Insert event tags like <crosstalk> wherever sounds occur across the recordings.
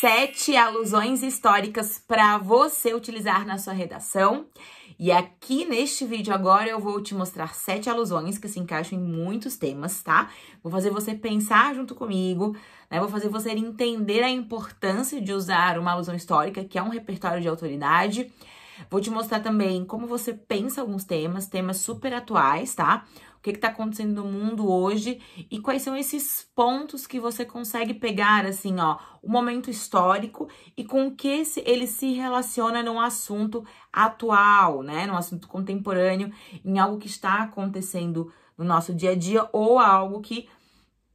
sete alusões históricas para você utilizar na sua redação. E aqui neste vídeo agora eu vou te mostrar sete alusões que se encaixam em muitos temas, tá? Vou fazer você pensar junto comigo, né? Vou fazer você entender a importância de usar uma alusão histórica, que é um repertório de autoridade. Vou te mostrar também como você pensa alguns temas, temas super atuais, tá? que está acontecendo no mundo hoje e quais são esses pontos que você consegue pegar, assim, ó, o momento histórico e com que esse, ele se relaciona num assunto atual, né, num assunto contemporâneo, em algo que está acontecendo no nosso dia a dia ou algo que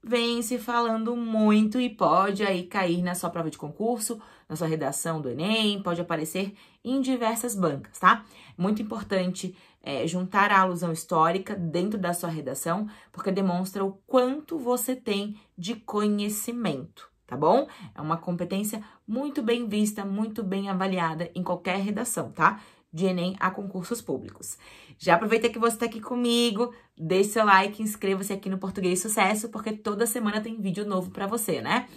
vem se falando muito e pode aí cair na sua prova de concurso, na sua redação do Enem, pode aparecer em diversas bancas, tá? Muito importante é, juntar a alusão histórica dentro da sua redação, porque demonstra o quanto você tem de conhecimento, tá bom? É uma competência muito bem vista, muito bem avaliada em qualquer redação, tá? de Enem a concursos públicos. Já aproveita que você está aqui comigo, deixe seu like, inscreva-se aqui no Português Sucesso, porque toda semana tem vídeo novo para você, né?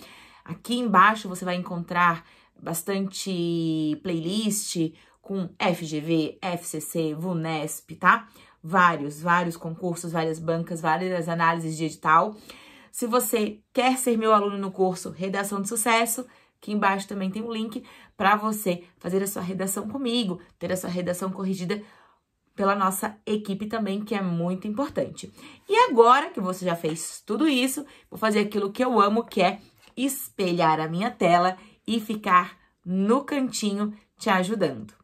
Aqui embaixo você vai encontrar bastante playlist com FGV, FCC, VUNESP, tá? Vários, vários concursos, várias bancas, várias análises de edital. Se você quer ser meu aluno no curso Redação de Sucesso, Aqui embaixo também tem um link para você fazer a sua redação comigo, ter a sua redação corrigida pela nossa equipe também, que é muito importante. E agora que você já fez tudo isso, vou fazer aquilo que eu amo, que é espelhar a minha tela e ficar no cantinho te ajudando.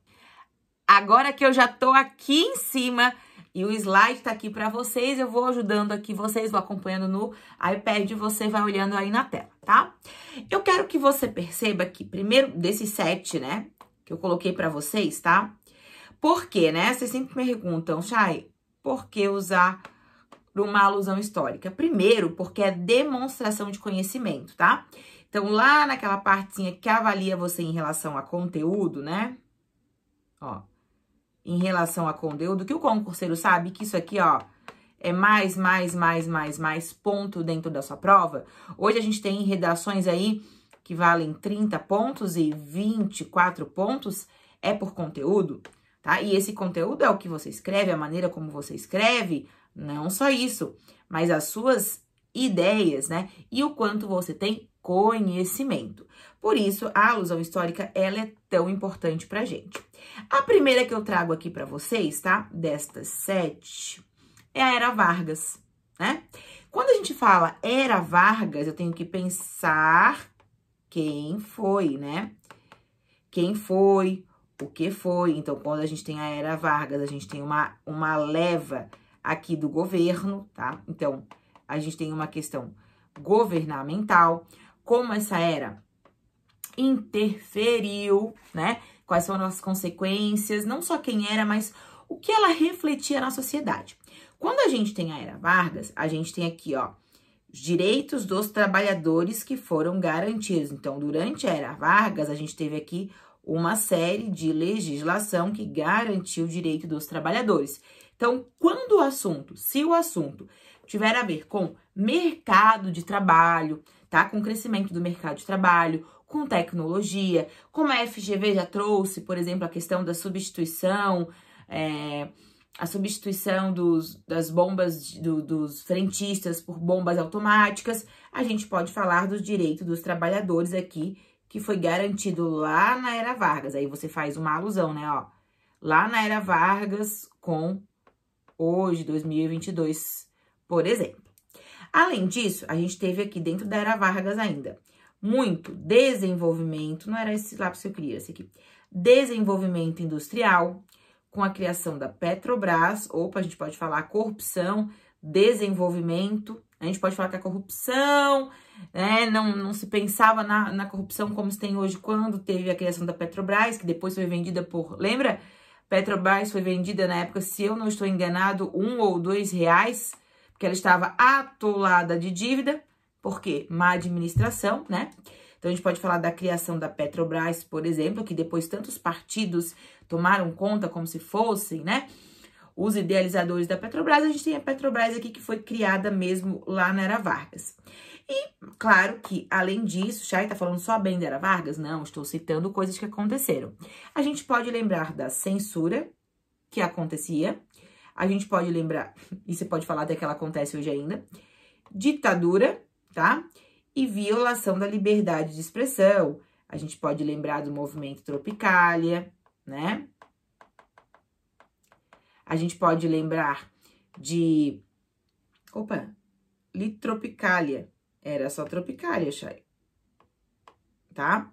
Agora que eu já tô aqui em cima e o slide tá aqui para vocês, eu vou ajudando aqui vocês, vou acompanhando no iPad e você vai olhando aí na tela, tá? Eu quero que você perceba que primeiro desses sete, né, que eu coloquei para vocês, tá? Por quê, né? Vocês sempre me perguntam, Chay, por que usar uma alusão histórica? Primeiro, porque é demonstração de conhecimento, tá? Então, lá naquela partinha que avalia você em relação a conteúdo, né? Ó, em relação a conteúdo, que o concurseiro sabe que isso aqui, ó, é mais, mais, mais, mais, mais ponto dentro da sua prova. Hoje a gente tem redações aí que valem 30 pontos e 24 pontos é por conteúdo, tá? E esse conteúdo é o que você escreve, a maneira como você escreve, não só isso, mas as suas ideias, né? E o quanto você tem conhecimento. Por isso, a alusão histórica ela é tão importante para gente. A primeira que eu trago aqui para vocês, tá? Destas sete, é a Era Vargas, né? Quando a gente fala Era Vargas, eu tenho que pensar quem foi, né? Quem foi, o que foi. Então, quando a gente tem a Era Vargas, a gente tem uma, uma leva aqui do governo, tá? Então, a gente tem uma questão governamental como essa era interferiu, né? Quais foram as consequências, não só quem era, mas o que ela refletia na sociedade. Quando a gente tem a era Vargas, a gente tem aqui, ó, os direitos dos trabalhadores que foram garantidos. Então, durante a era Vargas, a gente teve aqui uma série de legislação que garantiu o direito dos trabalhadores. Então, quando o assunto, se o assunto tiver a ver com mercado de trabalho, tá? Com o crescimento do mercado de trabalho, com tecnologia, como a FGV já trouxe, por exemplo, a questão da substituição, é, a substituição dos, das bombas do, dos frentistas por bombas automáticas, a gente pode falar dos direitos dos trabalhadores aqui, que foi garantido lá na Era Vargas. Aí você faz uma alusão, né, ó. Lá na Era Vargas com hoje, 2022, por exemplo. Além disso, a gente teve aqui dentro da Era Vargas ainda muito desenvolvimento, não era esse lápis que eu queria, esse aqui. Desenvolvimento industrial, com a criação da Petrobras, opa, a gente pode falar corrupção, desenvolvimento, a gente pode falar que a é corrupção, né, não, não se pensava na, na corrupção como se tem hoje quando teve a criação da Petrobras, que depois foi vendida por, lembra? Petrobras foi vendida na época, se eu não estou enganado, um ou dois reais, porque ela estava atolada de dívida, porque má administração, né? Então, a gente pode falar da criação da Petrobras, por exemplo, que depois tantos partidos tomaram conta como se fossem, né? Os idealizadores da Petrobras, a gente tem a Petrobras aqui que foi criada mesmo lá na Era Vargas. E, claro que, além disso, Chay tá falando só bem da Era Vargas? Não, estou citando coisas que aconteceram. A gente pode lembrar da censura que acontecia, a gente pode lembrar, <laughs> e você pode falar até que ela acontece hoje ainda, ditadura, tá? E violação da liberdade de expressão. A gente pode lembrar do movimento Tropicália, né? A gente pode lembrar de. Opa! Litropicália. Era só Tropicália, Chay. Tá?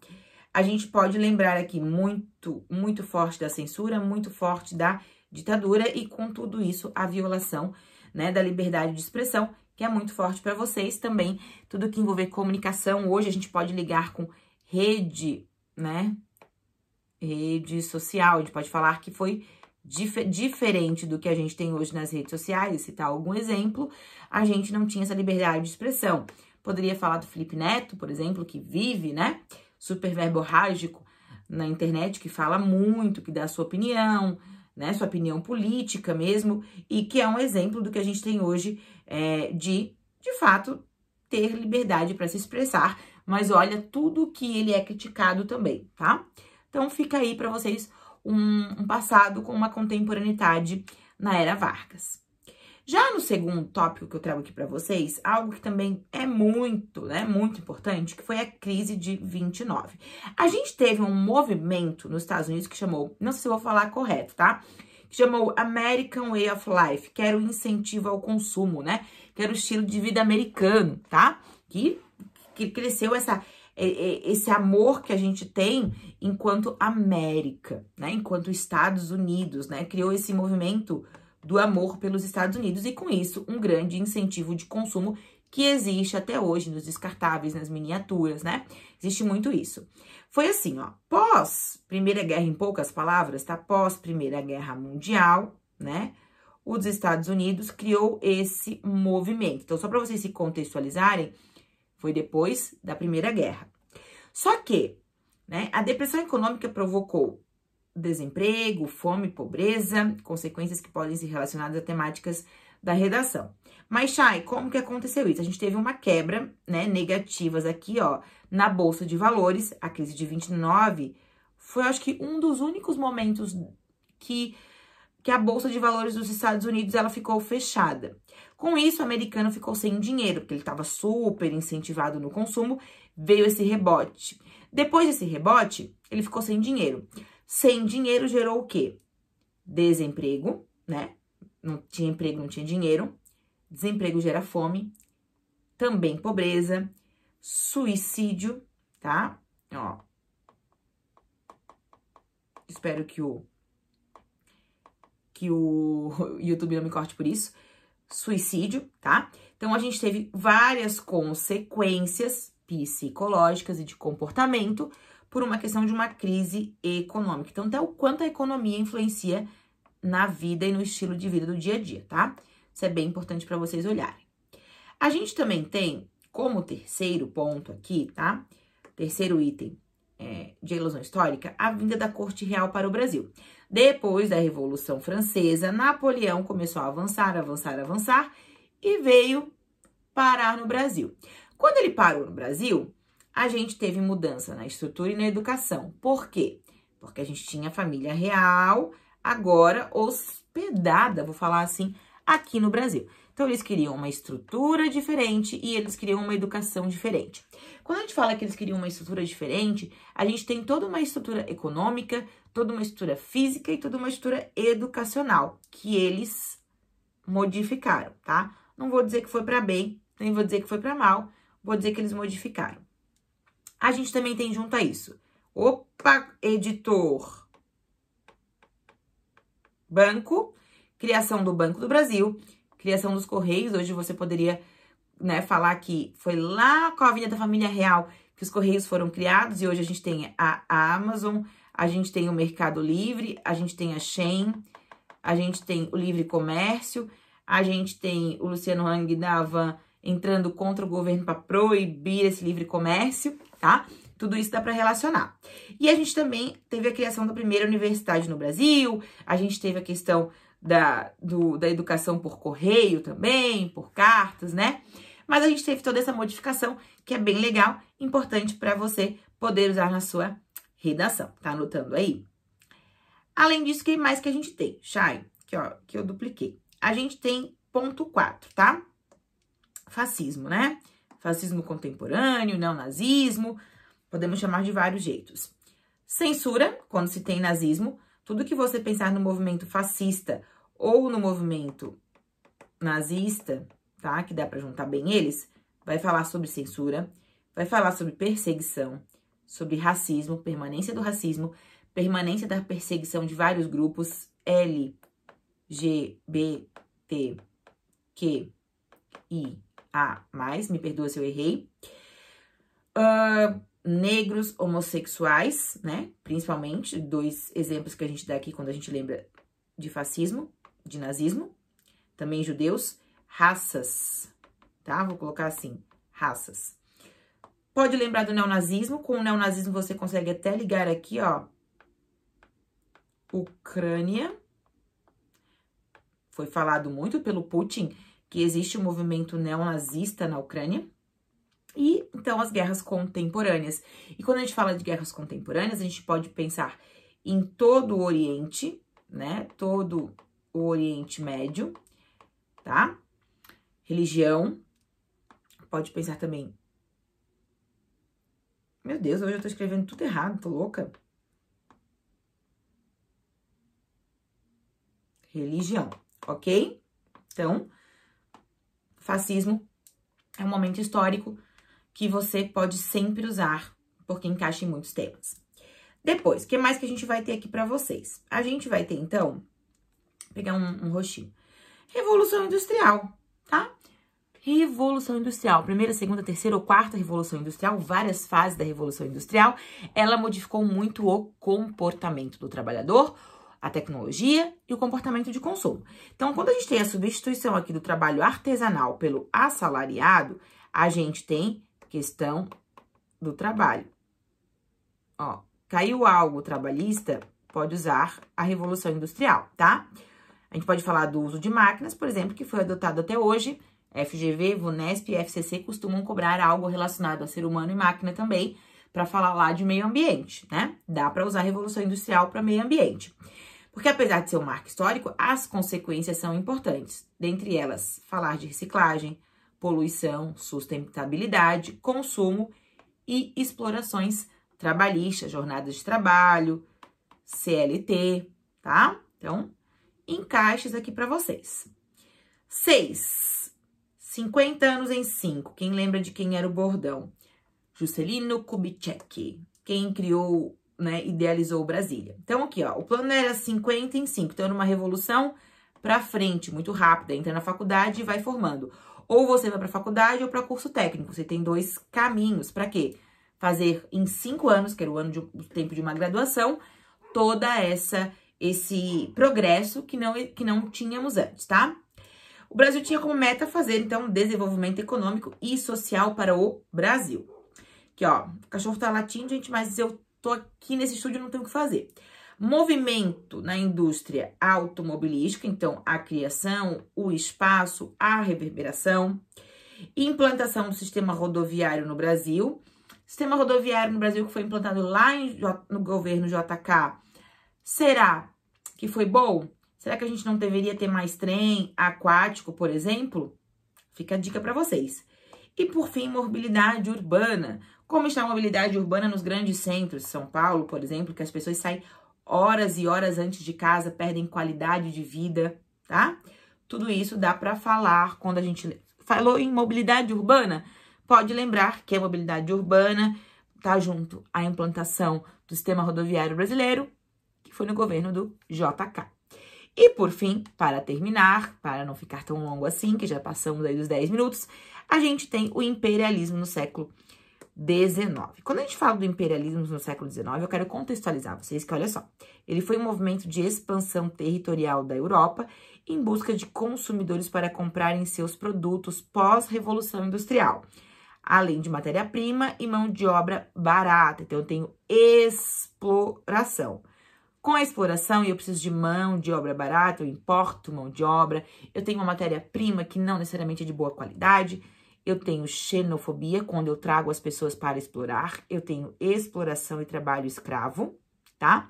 A gente pode lembrar aqui muito, muito forte da censura, muito forte da ditadura e com tudo isso a violação né, da liberdade de expressão, que é muito forte para vocês também. Tudo que envolver comunicação, hoje a gente pode ligar com rede, né? Rede social, a gente pode falar que foi dif diferente do que a gente tem hoje nas redes sociais, citar algum exemplo, a gente não tinha essa liberdade de expressão. Poderia falar do Felipe Neto, por exemplo, que vive, né? Super verborrágico na internet, que fala muito, que dá a sua opinião, né, sua opinião política mesmo, e que é um exemplo do que a gente tem hoje é, de, de fato, ter liberdade para se expressar, mas olha tudo que ele é criticado também, tá? Então fica aí para vocês um, um passado com uma contemporaneidade na era Vargas. Já no segundo tópico que eu trago aqui para vocês, algo que também é muito, né, muito importante, que foi a crise de 29. A gente teve um movimento nos Estados Unidos que chamou, não sei se eu vou falar correto, tá? Que chamou American Way of Life, que era o incentivo ao consumo, né? Que era o estilo de vida americano, tá? Que, que cresceu essa esse amor que a gente tem enquanto América, né? Enquanto Estados Unidos, né? Criou esse movimento do amor pelos Estados Unidos e, com isso, um grande incentivo de consumo que existe até hoje nos descartáveis, nas miniaturas, né? Existe muito isso. Foi assim, ó, pós Primeira Guerra, em poucas palavras, tá? Pós Primeira Guerra Mundial, né? Os Estados Unidos criou esse movimento. Então, só para vocês se contextualizarem, foi depois da Primeira Guerra. Só que, né, a depressão econômica provocou desemprego, fome, pobreza, consequências que podem ser relacionadas a temáticas da redação. Mas, Chay, como que aconteceu isso? A gente teve uma quebra, né, negativas aqui, ó, na Bolsa de Valores, a crise de 29, foi, acho que, um dos únicos momentos que, que a Bolsa de Valores dos Estados Unidos, ela ficou fechada. Com isso, o americano ficou sem dinheiro, porque ele estava super incentivado no consumo, veio esse rebote. Depois desse rebote, ele ficou sem dinheiro. Sem dinheiro gerou o quê? Desemprego, né? Não tinha emprego, não tinha dinheiro. Desemprego gera fome, também pobreza, suicídio, tá? Ó. Espero que o que o <laughs> YouTube não me corte por isso. Suicídio, tá? Então a gente teve várias consequências psicológicas e de comportamento por uma questão de uma crise econômica. Então, até o quanto a economia influencia na vida e no estilo de vida do dia a dia, tá? Isso é bem importante para vocês olharem. A gente também tem como terceiro ponto aqui, tá? Terceiro item é, de ilusão histórica, a vinda da corte real para o Brasil. Depois da Revolução Francesa, Napoleão começou a avançar, avançar, avançar e veio parar no Brasil. Quando ele parou no Brasil, a gente teve mudança na estrutura e na educação. Por quê? Porque a gente tinha a família real, agora hospedada, vou falar assim, aqui no Brasil. Então, eles queriam uma estrutura diferente e eles queriam uma educação diferente. Quando a gente fala que eles queriam uma estrutura diferente, a gente tem toda uma estrutura econômica, toda uma estrutura física e toda uma estrutura educacional que eles modificaram, tá? Não vou dizer que foi para bem, nem vou dizer que foi para mal, vou dizer que eles modificaram a gente também tem junto a isso. Opa, editor. Banco, criação do Banco do Brasil, criação dos Correios. Hoje você poderia né, falar que foi lá com a vinda da Família Real que os Correios foram criados e hoje a gente tem a, Amazon, a gente tem o Mercado Livre, a gente tem a Shen a gente tem o Livre Comércio, a gente tem o Luciano Hang da entrando contra o governo para proibir esse livre comércio, tá? Tudo isso dá para relacionar. E a gente também teve a criação da primeira universidade no Brasil, a gente teve a questão da, do, da educação por correio também, por cartas, né? Mas a gente teve toda essa modificação que é bem legal, importante para você poder usar na sua redação. Tá anotando aí? Além disso, o que mais que a gente tem? Chay, que, ó, que eu dupliquei. A gente tem ponto 4, tá? fascismo, né? Fascismo contemporâneo, neonazismo, podemos chamar de vários jeitos. Censura, quando se tem nazismo, tudo que você pensar no movimento fascista ou no movimento nazista, tá? Que dá para juntar bem eles, vai falar sobre censura, vai falar sobre perseguição, sobre racismo, permanência do racismo, permanência da perseguição de vários grupos L, G, B, T, Q, I, a mais, me perdoa se eu errei. Uh, negros, homossexuais, né? Principalmente, dois exemplos que a gente dá aqui quando a gente lembra de fascismo, de nazismo. Também judeus, raças, tá? Vou colocar assim, raças. Pode lembrar do neonazismo. Com o neonazismo, você consegue até ligar aqui, ó. Ucrânia. Foi falado muito pelo Putin que existe um movimento neonazista na Ucrânia, e então as guerras contemporâneas. E quando a gente fala de guerras contemporâneas, a gente pode pensar em todo o Oriente, né? Todo o Oriente Médio, tá? Religião. Pode pensar também. Meu Deus, hoje eu tô escrevendo tudo errado, tô louca. Religião, ok? Então, fascismo é um momento histórico que você pode sempre usar, porque encaixa em muitos temas. Depois, o que mais que a gente vai ter aqui para vocês? A gente vai ter, então, pegar um, um roxinho. Revolução Industrial, tá? Revolução Industrial, primeira, segunda, terceira ou quarta Revolução Industrial, várias fases da Revolução Industrial, ela modificou muito o comportamento do trabalhador, a tecnologia e o comportamento de consumo. Então, quando a gente tem a substituição aqui do trabalho artesanal pelo assalariado, a gente tem questão do trabalho. Ó, caiu algo trabalhista, pode usar a Revolução Industrial, tá? A gente pode falar do uso de máquinas, por exemplo, que foi adotado até hoje. FGV, VUNESP e FCC costumam cobrar algo relacionado a ser humano e máquina também, para falar lá de meio ambiente, né? Dá para usar a Revolução Industrial para meio ambiente. Porque apesar de ser um marco histórico, as consequências são importantes. Dentre elas, falar de reciclagem, poluição, sustentabilidade, consumo e explorações trabalhistas, jornadas de trabalho, CLT, tá? Então, encaixes aqui para vocês. 6. 50 anos em 5. Quem lembra de quem era o bordão? Juscelino Kubitschek. Quem criou né, idealizou Brasília. Então, aqui, ó, o plano era 50 em 5. Então, era uma revolução para frente, muito rápida. Entra na faculdade e vai formando. Ou você vai para faculdade ou para curso técnico. Você tem dois caminhos. Para quê? Fazer em cinco anos, que era o ano de o tempo de uma graduação, toda essa esse progresso que não, que não tínhamos antes, tá? O Brasil tinha como meta fazer, então, desenvolvimento econômico e social para o Brasil. Aqui, ó, o cachorro tá latindo, gente, mas eu estou aqui nesse estúdio, não tenho o que fazer. Movimento na indústria automobilística, então a criação, o espaço, a reverberação. Implantação do sistema rodoviário no Brasil. Sistema rodoviário no Brasil que foi implantado lá em, no governo JK. Será que foi bom? Será que a gente não deveria ter mais trem aquático, por exemplo? Fica a dica para vocês. E por fim, mobilidade urbana. Como está a mobilidade urbana nos grandes centros, São Paulo, por exemplo, que as pessoas saem horas e horas antes de casa, perdem qualidade de vida, tá? Tudo isso dá para falar quando a gente falou em mobilidade urbana. Pode lembrar que a mobilidade urbana está junto à implantação do sistema rodoviário brasileiro, que foi no governo do JK. E por fim, para terminar, para não ficar tão longo assim, que já passamos aí dos 10 minutos, a gente tem o imperialismo no século XIX. Quando a gente fala do imperialismo no século XIX, eu quero contextualizar vocês que, olha só, ele foi um movimento de expansão territorial da Europa em busca de consumidores para comprarem seus produtos pós-revolução industrial, além de matéria-prima e mão de obra barata. Então, eu tenho exploração. Com a exploração, eu preciso de mão de obra barata, eu importo mão de obra, eu tenho uma matéria-prima que não necessariamente é de boa qualidade, eu tenho xenofobia quando eu trago as pessoas para explorar, eu tenho exploração e trabalho escravo, tá?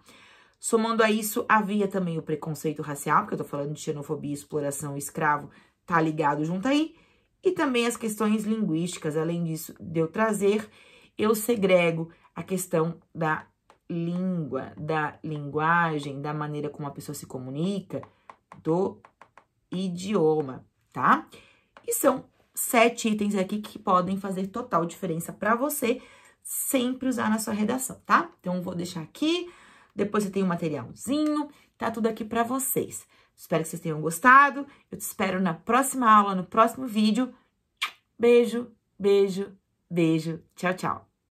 Somando a isso, havia também o preconceito racial, porque eu tô falando de xenofobia, exploração e escravo, tá ligado junto aí, e também as questões linguísticas, além disso de eu trazer, eu segrego a questão da língua, da linguagem, da maneira como a pessoa se comunica, do idioma, tá? E são sete itens aqui que podem fazer total diferença para você sempre usar na sua redação, tá? Então, vou deixar aqui, depois eu tenho um materialzinho, tá tudo aqui para vocês. Espero que vocês tenham gostado, eu te espero na próxima aula, no próximo vídeo. Beijo, beijo, beijo, tchau, tchau!